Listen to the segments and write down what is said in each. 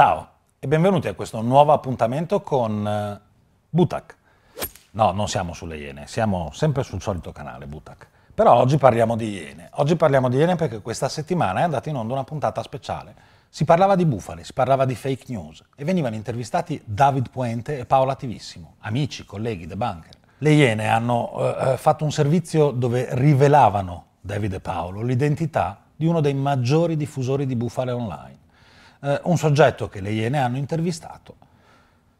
Ciao e benvenuti a questo nuovo appuntamento con eh, Butak. No, non siamo sulle iene, siamo sempre sul solito canale Butak. Però oggi parliamo di iene. Oggi parliamo di iene perché questa settimana è andata in onda una puntata speciale. Si parlava di bufale, si parlava di fake news e venivano intervistati David Puente e Paola Tivissimo, amici, colleghi, The Bunker. Le iene hanno eh, eh, fatto un servizio dove rivelavano, David e Paolo, l'identità di uno dei maggiori diffusori di bufale online eh, un soggetto che le Iene hanno intervistato.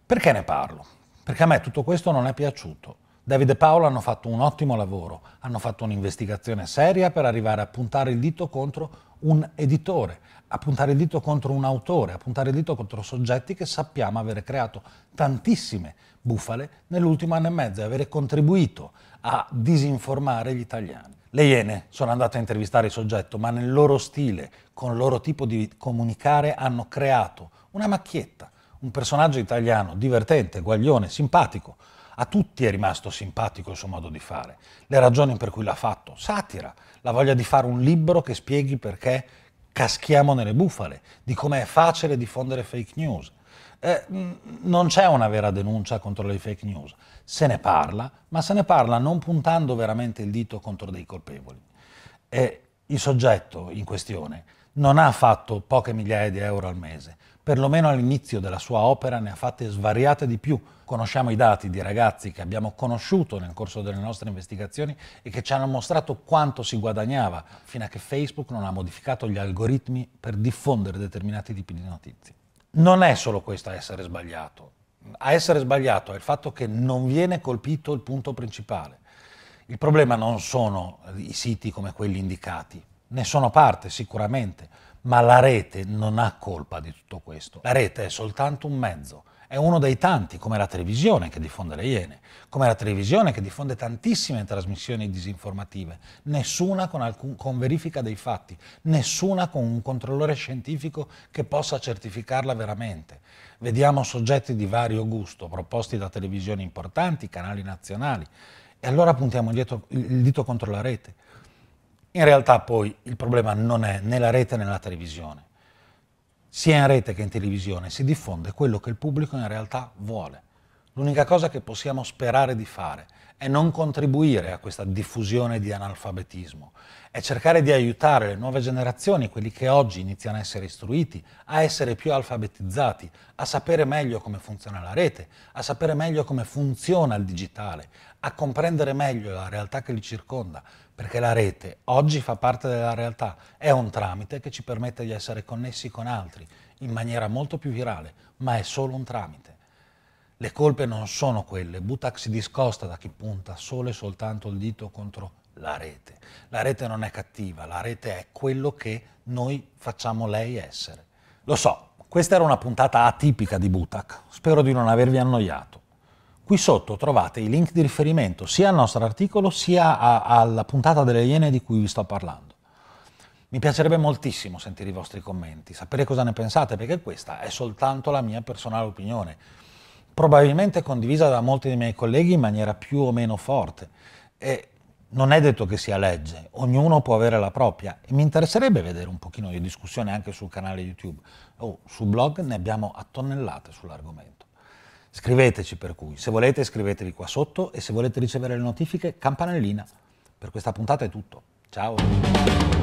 Perché ne parlo? Perché a me tutto questo non è piaciuto. Davide e Paolo hanno fatto un ottimo lavoro, hanno fatto un'investigazione seria per arrivare a puntare il dito contro un editore, a puntare il dito contro un autore, a puntare il dito contro soggetti che sappiamo avere creato tantissime bufale nell'ultimo anno e mezzo e avere contribuito a disinformare gli italiani. Le Iene sono andate a intervistare il soggetto, ma nel loro stile, con il loro tipo di comunicare, hanno creato una macchietta, un personaggio italiano divertente, guaglione, simpatico. A tutti è rimasto simpatico il suo modo di fare, le ragioni per cui l'ha fatto, satira, la voglia di fare un libro che spieghi perché caschiamo nelle bufale, di come è facile diffondere fake news, eh, mm, non c'è una vera denuncia contro le fake news, se ne parla, ma se ne parla non puntando veramente il dito contro dei colpevoli. E il soggetto in questione non ha fatto poche migliaia di euro al mese, perlomeno all'inizio della sua opera ne ha fatte svariate di più. Conosciamo i dati di ragazzi che abbiamo conosciuto nel corso delle nostre investigazioni e che ci hanno mostrato quanto si guadagnava fino a che Facebook non ha modificato gli algoritmi per diffondere determinati tipi di notizie non è solo questo a essere sbagliato. A essere sbagliato è il fatto che non viene colpito il punto principale. Il problema non sono i siti come quelli indicati, ne sono parte sicuramente, ma la rete non ha colpa di tutto questo. La rete è soltanto un mezzo, è uno dei tanti, come la televisione che diffonde le Iene, come la televisione che diffonde tantissime trasmissioni disinformative, nessuna con, alcun, con verifica dei fatti, nessuna con un controllore scientifico che possa certificarla veramente. Vediamo soggetti di vario gusto, proposti da televisioni importanti, canali nazionali, e allora puntiamo il dito contro la rete. In realtà poi il problema non è né la rete né la televisione. Sia in rete che in televisione si diffonde quello che il pubblico in realtà vuole. L'unica cosa che possiamo sperare di fare è non contribuire a questa diffusione di analfabetismo, è cercare di aiutare le nuove generazioni, quelli che oggi iniziano a essere istruiti, a essere più alfabetizzati, a sapere meglio come funziona la rete, a sapere meglio come funziona il digitale, a comprendere meglio la realtà che li circonda, perché la rete oggi fa parte della realtà, è un tramite che ci permette di essere connessi con altri in maniera molto più virale, ma è solo un tramite. Le colpe non sono quelle, Butak si discosta da chi punta solo e soltanto il dito contro la rete. La rete non è cattiva, la rete è quello che noi facciamo lei essere. Lo so, questa era una puntata atipica di Butak, spero di non avervi annoiato. Qui sotto trovate i link di riferimento sia al nostro articolo sia a, alla puntata delle Iene di cui vi sto parlando. Mi piacerebbe moltissimo sentire i vostri commenti, sapere cosa ne pensate perché questa è soltanto la mia personale opinione probabilmente condivisa da molti dei miei colleghi in maniera più o meno forte. E non è detto che sia legge, ognuno può avere la propria. E mi interesserebbe vedere un pochino di discussione anche sul canale YouTube o oh, su blog, ne abbiamo a tonnellate sull'argomento. Scriveteci per cui, se volete scrivetevi qua sotto e se volete ricevere le notifiche, campanellina. Per questa puntata è tutto. Ciao!